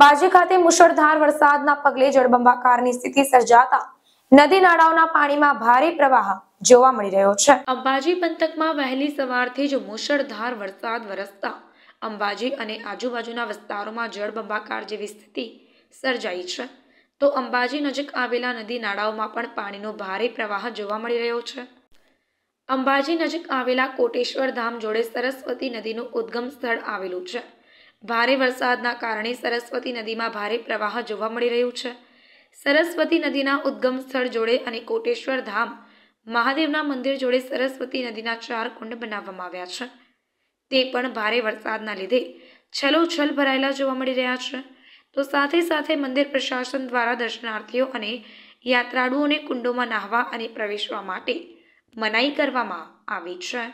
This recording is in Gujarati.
અંબાજી ખાતે મુશળધાર વરસાદના પગલે જળબંબાકારની સ્થિતિ સર્જાતા નદી નાળાઓના પાણીમાં ભારે પ્રવાહ જોવા મળી રહ્યો છે અંબાજી પંથકમાં વહેલી સવારથી જ મુશળધાર વરસાદ વરસતા અંબાજી અને આજુબાજુના વિસ્તારોમાં જળબંબાકાર જેવી સ્થિતિ સર્જાઈ છે તો અંબાજી નજીક આવેલા નદી નાળાઓમાં પણ પાણીનો ભારે પ્રવાહ જોવા મળી રહ્યો છે અંબાજી નજીક આવેલા કોટેશ્વર ધામ જોડે સરસ્વતી નદીનું ઉદ્ગમ સ્થળ આવેલું છે ભારે વરસાદના કારણે સરસ્વતી નદીમાં ભારે પ્રવાહ જોવા મળી રહ્યું છે સરસ્વતી નદીના ઉદ્ગમ સ્થળ જોડે અને કોટેશ્વર ધામ મહાદેવના મંદિર જોડે સરસ્વતી નદીના ચાર કુંડ બનાવવામાં આવ્યા છે તે પણ ભારે વરસાદના લીધે છલોછલ ભરાયેલા જોવા મળી રહ્યા છે તો સાથે સાથે મંદિર પ્રશાસન દ્વારા દર્શનાર્થીઓ અને યાત્રાળુઓને કુંડોમાં નાહવા અને પ્રવેશવા માટે મનાઈ કરવામાં આવી છે